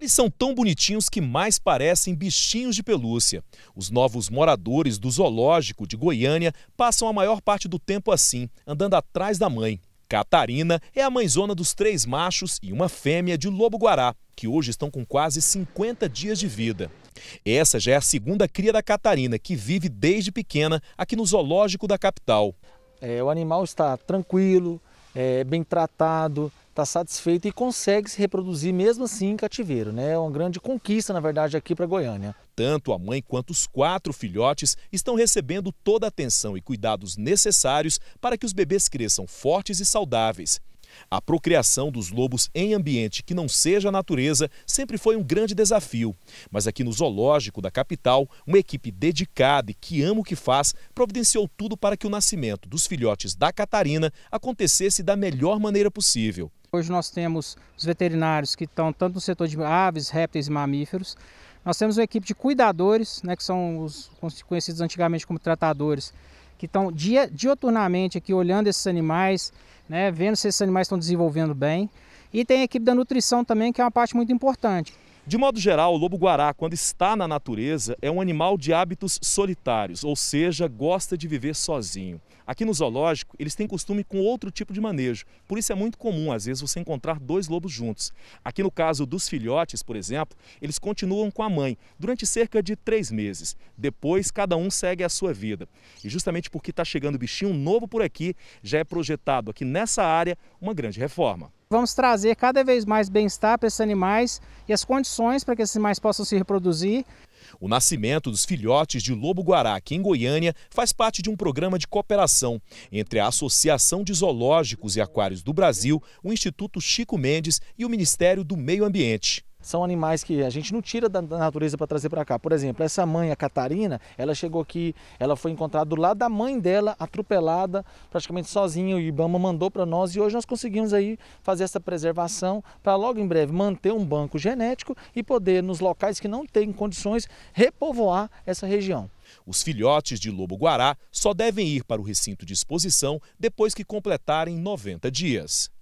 Eles são tão bonitinhos que mais parecem bichinhos de pelúcia. Os novos moradores do zoológico de Goiânia passam a maior parte do tempo assim, andando atrás da mãe. Catarina é a mãezona dos três machos e uma fêmea de lobo-guará, que hoje estão com quase 50 dias de vida. Essa já é a segunda cria da Catarina, que vive desde pequena aqui no zoológico da capital. É, o animal está tranquilo, é, bem tratado, está satisfeito e consegue se reproduzir mesmo assim em cativeiro. Né? É uma grande conquista, na verdade, aqui para Goiânia. Tanto a mãe quanto os quatro filhotes estão recebendo toda a atenção e cuidados necessários para que os bebês cresçam fortes e saudáveis. A procriação dos lobos em ambiente que não seja a natureza sempre foi um grande desafio. Mas aqui no Zoológico da capital, uma equipe dedicada e que ama o que faz providenciou tudo para que o nascimento dos filhotes da Catarina acontecesse da melhor maneira possível. Hoje nós temos os veterinários que estão tanto no setor de aves, répteis e mamíferos. Nós temos uma equipe de cuidadores, né, que são os conhecidos antigamente como tratadores, que estão dia, dioturnamente aqui olhando esses animais, né, vendo se esses animais estão desenvolvendo bem. E tem a equipe da nutrição também, que é uma parte muito importante. De modo geral, o lobo-guará, quando está na natureza, é um animal de hábitos solitários, ou seja, gosta de viver sozinho. Aqui no zoológico, eles têm costume com outro tipo de manejo, por isso é muito comum, às vezes, você encontrar dois lobos juntos. Aqui no caso dos filhotes, por exemplo, eles continuam com a mãe durante cerca de três meses. Depois, cada um segue a sua vida. E justamente porque está chegando bichinho novo por aqui, já é projetado aqui nessa área uma grande reforma. Vamos trazer cada vez mais bem-estar para esses animais e as condições para que esses animais possam se reproduzir. O nascimento dos filhotes de lobo-guará aqui em Goiânia faz parte de um programa de cooperação entre a Associação de Zoológicos e Aquários do Brasil, o Instituto Chico Mendes e o Ministério do Meio Ambiente são animais que a gente não tira da natureza para trazer para cá. Por exemplo, essa mãe, a Catarina, ela chegou aqui, ela foi encontrada do lado da mãe dela, atropelada, praticamente sozinha. O Ibama mandou para nós e hoje nós conseguimos aí fazer essa preservação para logo em breve manter um banco genético e poder, nos locais que não têm condições, repovoar essa região. Os filhotes de lobo-guará só devem ir para o recinto de exposição depois que completarem 90 dias.